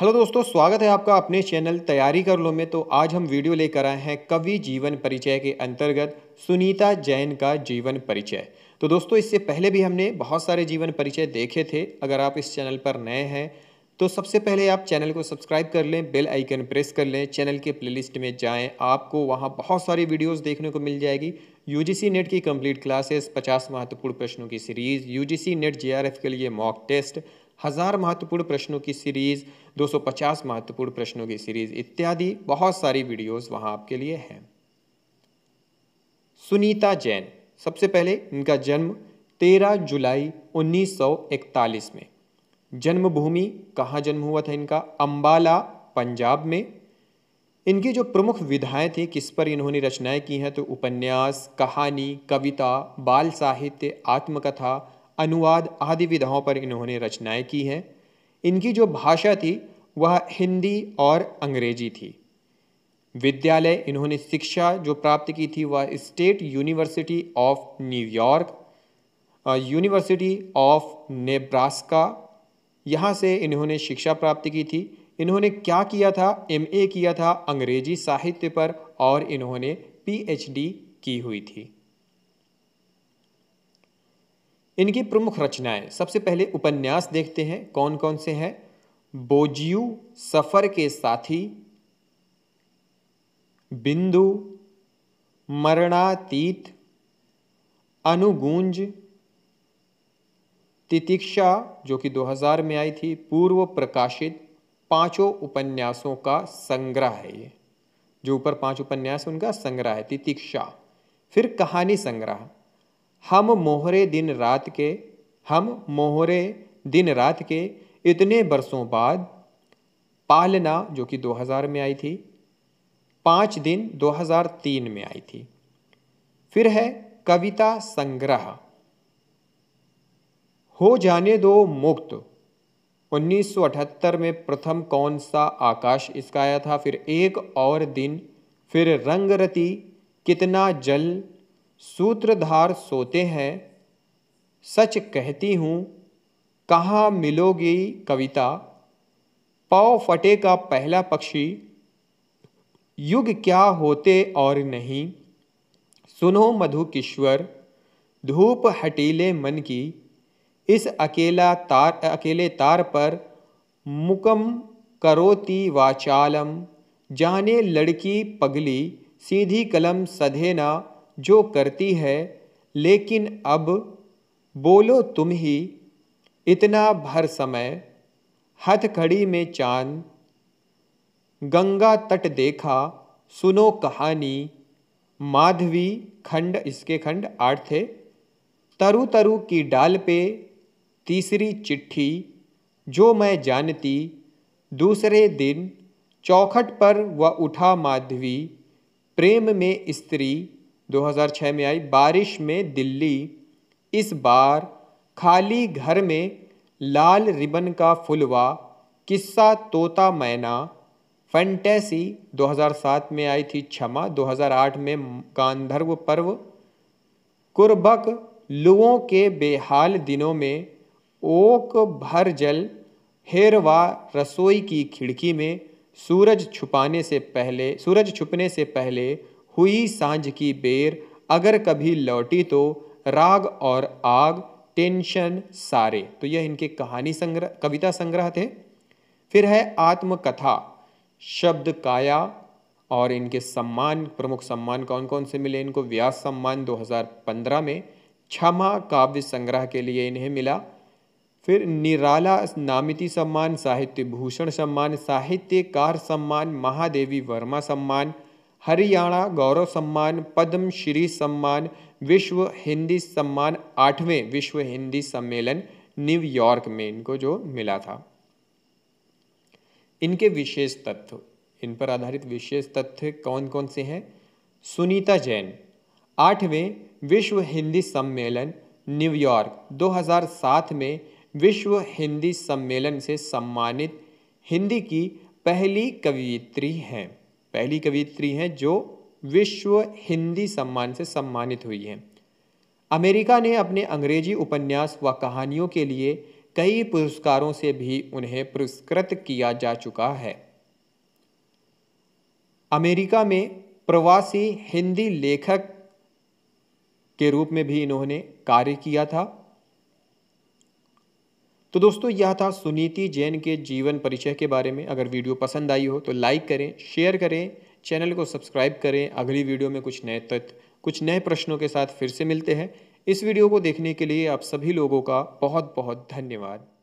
hello दोस्तों स्वागत है आपका अपने चैनल तैयारी कर लो में तो आज हम वीडियो लेकर आए हैं कवि जीवन परिचय के अंतर्गत सुनीता जैन का जीवन परिचय तो दोस्तों इससे पहले भी हमने बहुत सारे जीवन परिचय देखे थे अगर आप इस चैनल पर नए हैं तो सबसे पहले आप चैनल को सब्सक्राइब कर लें बेल आइकन प्रेस कर लें चैनल के प्लेलिस्ट में जाएं आपको वहां बहुत सारी वीडियोस देखने को मिल जाएगी यूजीसी नेट की कंप्लीट क्लासेस 50 महत्वपूर्ण प्रश्नों की सीरीज़ यूजीसी नेट जीआरएफ के लिए मॉक टेस्ट हज़ार महत्वपूर्ण प्रश्नों की सीरीज़ 250 महत्वपूर्ण प्रश्नों की सीरीज़ इत्यादि बहुत सारी वीडियोस वहाँ आपके लिए हैं सुनीता जैन सबसे पहले इनका जन्म 13 जुलाई 1941 में जन्मभूमि कहाँ जन्म हुआ था इनका अम्बाला पंजाब में इनकी जो प्रमुख विधाएँ थी किस पर इन्होंने रचनाएं की हैं तो उपन्यास कहानी कविता बाल साहित्य आत्मकथा अनुवाद आदि विधाओं पर इन्होंने रचनाएं की हैं इनकी जो भाषा थी वह हिंदी और अंग्रेजी थी विद्यालय इन्होंने शिक्षा जो प्राप्त की थी वह state university of New York university of Nebraska यहाँ से इन्होंने शिक्षा प्राप्त की थी इन्होंने क्या किया था एम किया था अंग्रेजी साहित्य पर और इन्होंने पी की हुई थी इनकी प्रमुख रचनाएं सबसे पहले उपन्यास देखते हैं कौन कौन से हैं बोजियू सफ़र के साथी बिंदु मरणातीत अनुगूंज तितिक्षा जो कि 2000 में आई थी पूर्व प्रकाशित पांचों उपन्यासों का संग्रह है ये जो ऊपर पांच उपन्यास उनका संग्रह है तितिक्षा फिर कहानी संग्रह हम मोहरे दिन रात के हम मोहरे दिन रात के इतने बरसों बाद पालना जो कि 2000 में आई थी पाँच दिन 2003 में आई थी फिर है कविता संग्रह हो जाने दो मुक्त 1978 में प्रथम कौन सा आकाश इसका आया था फिर एक और दिन फिर रंगरती कितना जल सूत्रधार सोते हैं सच कहती हूँ कहाँ मिलोगी कविता पाव फटे का पहला पक्षी युग क्या होते और नहीं सुनो मधु किश्वर धूप हटीले मन की इस अकेला तार अकेले तार पर मुकम करोती वाचालम जाने लड़की पगली सीधी कलम सधे ना जो करती है लेकिन अब बोलो तुम ही इतना भर समय हथखड़ी में चांद गंगा तट देखा सुनो कहानी माधवी खंड इसके खंड आठ थे तरु तरु की डाल पे तीसरी चिट्ठी जो मैं जानती दूसरे दिन चौखट पर वह उठा माधवी प्रेम में स्त्री 2006 में आई बारिश में दिल्ली इस बार खाली घर में लाल रिबन का फुलवा किस्सा तोता मैना फैंटेसी 2007 में आई थी क्षमा 2008 में गांधर्व पर्व कुर्बक लुओं के बेहाल दिनों में ओक भर जल हेरवा रसोई की खिड़की में सूरज छुपाने से पहले सूरज छुपने से पहले हुई सांझ की बेर अगर कभी लौटी तो राग और आग टेंशन सारे तो यह इनके कहानी संग्रह कविता संग्रह थे फिर है आत्मकथा शब्द काया और इनके सम्मान प्रमुख सम्मान कौन कौन से मिले इनको व्यास सम्मान 2015 में क्षमा काव्य संग्रह के लिए इन्हें मिला फिर निराला नामिति सम्मान साहित्य भूषण सम्मान साहित्यकार सम्मान महादेवी वर्मा सम्मान हरियाणा गौरव सम्मान पद्म श्री सम्मान विश्व हिंदी सम्मान आठवें विश्व हिंदी सम्मेलन न्यूयॉर्क में इनको जो मिला था इनके विशेष तथ्य इन पर आधारित विशेष तथ्य कौन कौन से हैं सुनीता जैन आठवें विश्व हिंदी सम्मेलन न्यूयॉर्क 2007 में विश्व हिंदी सम्मेलन से सम्मानित हिंदी की पहली कवियत्री हैं पहली कवित्री हैं जो विश्व हिंदी सम्मान से सम्मानित हुई हैं अमेरिका ने अपने अंग्रेजी उपन्यास व कहानियों के लिए कई पुरस्कारों से भी उन्हें पुरस्कृत किया जा चुका है अमेरिका में प्रवासी हिंदी लेखक के रूप में भी इन्होंने कार्य किया था तो दोस्तों यह था सुनीति जैन के जीवन परिचय के बारे में अगर वीडियो पसंद आई हो तो लाइक करें शेयर करें चैनल को सब्सक्राइब करें अगली वीडियो में कुछ नए तथ्य कुछ नए प्रश्नों के साथ फिर से मिलते हैं इस वीडियो को देखने के लिए आप सभी लोगों का बहुत बहुत धन्यवाद